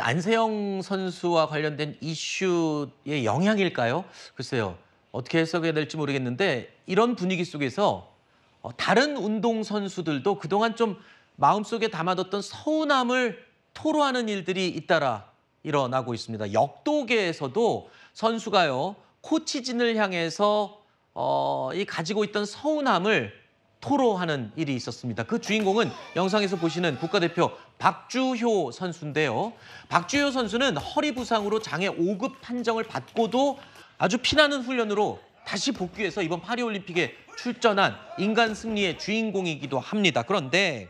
안세영 선수와 관련된 이슈의 영향일까요? 글쎄요. 어떻게 해석해야 될지 모르겠는데 이런 분위기 속에서 어, 다른 운동 선수들도 그동안 좀 마음속에 담아뒀던 서운함을 토로하는 일들이 잇따라 일어나고 있습니다. 역도계에서도 선수가요 코치진을 향해서 어, 이 가지고 있던 서운함을 토로하는 일이 있었습니다. 그 주인공은 영상에서 보시는 국가대표 박주효 선수인데요. 박주효 선수는 허리 부상으로 장애 5급 판정을 받고도 아주 피나는 훈련으로 다시 복귀해서 이번 파리올림픽에 출전한 인간 승리의 주인공이기도 합니다. 그런데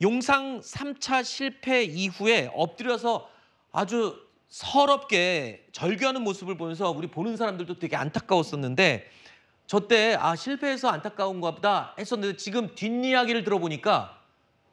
용상 3차 실패 이후에 엎드려서 아주 서럽게 절규하는 모습을 보면서 우리 보는 사람들도 되게 안타까웠었는데 저때 아 실패해서 안타까운 가보다 했었는데 지금 뒷이야기를 들어보니까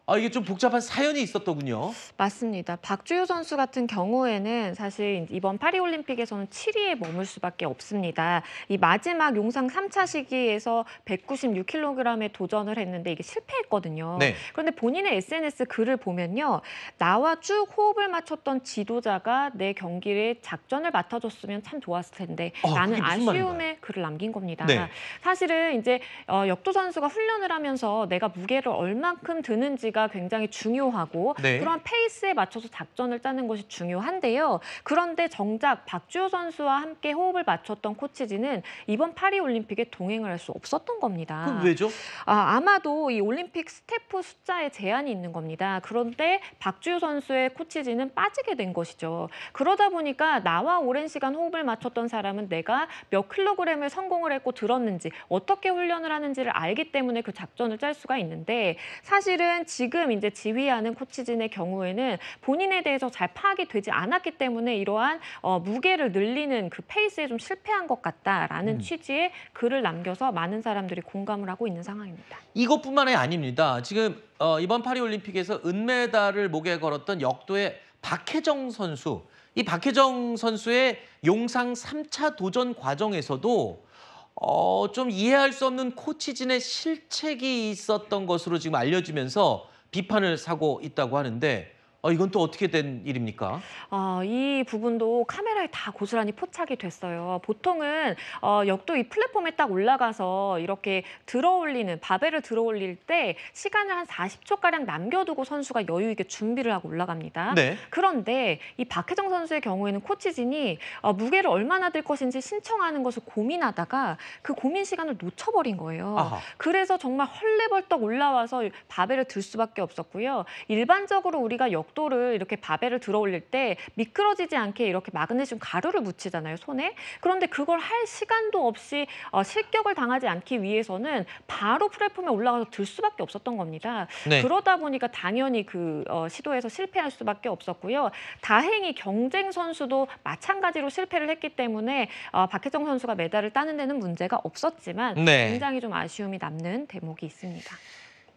아, 이게 좀 복잡한 사연이 있었더군요. 맞습니다. 박주효 선수 같은 경우에는 사실 이번 파리올림픽에서는 7위에 머물 수밖에 없습니다. 이 마지막 용상 3차 시기에서 196kg에 도전을 했는데 이게 실패했거든요. 네. 그런데 본인의 SNS 글을 보면요. 나와 쭉 호흡을 맞췄던 지도자가 내 경기를 작전을 맡아줬으면 참 좋았을 텐데 어, 아, 나는 아쉬움에 글을 남긴 겁니다. 네. 사실은 이제 어, 역도 선수가 훈련을 하면서 내가 무게를 얼만큼 드는지 밸런스가 굉장히 중요하고 네. 그런 페이스에 맞춰서 작전을 짜는 것이 중요한데요. 그런데 정작 박주호 선수와 함께 호흡을 맞췄던 코치진은 이번 파리 올림픽에 동행을 할 수 없었던 겁니다. 그럼 왜죠? 아, 아마도 이 올림픽 스태프 숫자에 제한이 있는 겁니다. 그런데 박주호 선수의 코치진은 빠지게 된 것이죠. 그러다 보니까 나와 오랜 시간 호흡을 맞췄던 사람은 내가 몇 킬로그램을 성공을 했고 들었는지 어떻게 훈련을 하는지를 알기 때문에 그 작전을 짤 수가 있는데 사실은 지금 지금 이제 지휘하는 코치진의 경우에는 본인에 대해서 잘 파악이 되지 않았기 때문에 이러한 어, 무게를 늘리는 그 페이스에 좀 실패한 것 같다라는 음. 취지의 글을 남겨서 많은 사람들이 공감을 하고 있는 상황입니다. 이것뿐만이 아닙니다. 지금 어, 이번 파리올림픽에서 은메달을 목에 걸었던 역도의 박혜정 선수. 이 박혜정 선수의 용상 3차 도전 과정에서도 어, 좀 이해할 수 없는 코치진의 실책이 있었던 것으로 지금 알려지면서 비판을 사고 있다고 하는데 어, 이건 또 어떻게 된 일입니까? 어, 이 부분도 카메라에 다 고스란히 포착이 됐어요. 보통은 어, 역도 이 플랫폼에 딱 올라가서 이렇게 들어올리는 바벨을 들어올릴 때 시간을 한 40초가량 남겨두고 선수가 여유 있게 준비를 하고 올라갑니다. 네. 그런데 이 박혜정 선수의 경우에는 코치진이 어, 무게를 얼마나 들 것인지 신청하는 것을 고민하다가 그 고민 시간을 놓쳐버린 거예요. 아하. 그래서 정말 헐레벌떡 올라와서 바벨을 들 수밖에 없었고요. 일반적으로 우리가 역 벽돌을 이렇게 바벨을 들어 올릴 때 미끄러지지 않게 이렇게 마그네슘 가루를 묻히잖아요, 손에. 그런데 그걸 할 시간도 없이 어, 실격을 당하지 않기 위해서는 바로 플랫폼에 올라가서 들 수밖에 없었던 겁니다. 네. 그러다 보니까 당연히 그 어, 시도에서 실패할 수밖에 없었고요. 다행히 경쟁 선수도 마찬가지로 실패를 했기 때문에 어, 박혜정 선수가 메달을 따는 데는 문제가 없었지만 네. 굉장히 좀 아쉬움이 남는 대목이 있습니다.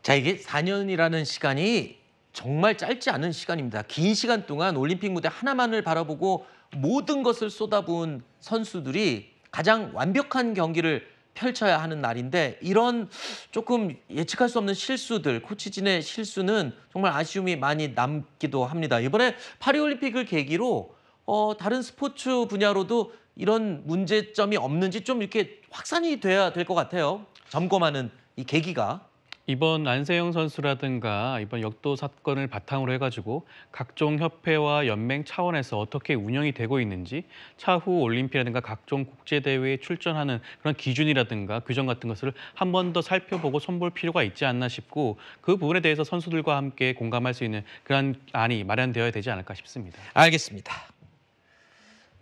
자 이게 4년이라는 시간이 정말 짧지 않은 시간입니다. 긴 시간 동안 올림픽 무대 하나만을 바라보고 모든 것을 쏟아부은 선수들이 가장 완벽한 경기를 펼쳐야 하는 날인데 이런 조금 예측할 수 없는 실수들, 코치진의 실수는 정말 아쉬움이 많이 남기도 합니다. 이번에 파리올림픽을 계기로 어, 다른 스포츠 분야로도 이런 문제점이 없는지 좀 이렇게 확산이 돼야 될 것 같아요. 점검하는 이 계기가. 이번 안세영 선수라든가 이번 역도 사건을 바탕으로 해가지고 각종 협회와 연맹 차원에서 어떻게 운영이 되고 있는지 차후 올림픽이라든가 각종 국제대회에 출전하는 그런 기준이라든가 규정 같은 것을 한 번 더 살펴보고 손볼 필요가 있지 않나 싶고 그 부분에 대해서 선수들과 함께 공감할 수 있는 그런 안이 마련되어야 되지 않을까 싶습니다. 알겠습니다.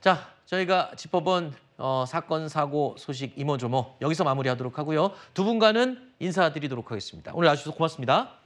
자, 저희가 짚어본 어, 사건 사고 소식 이모조모 여기서 마무리하도록 하고요. 두 분과는 인사드리도록 하겠습니다. 오늘 아주셔서 고맙습니다.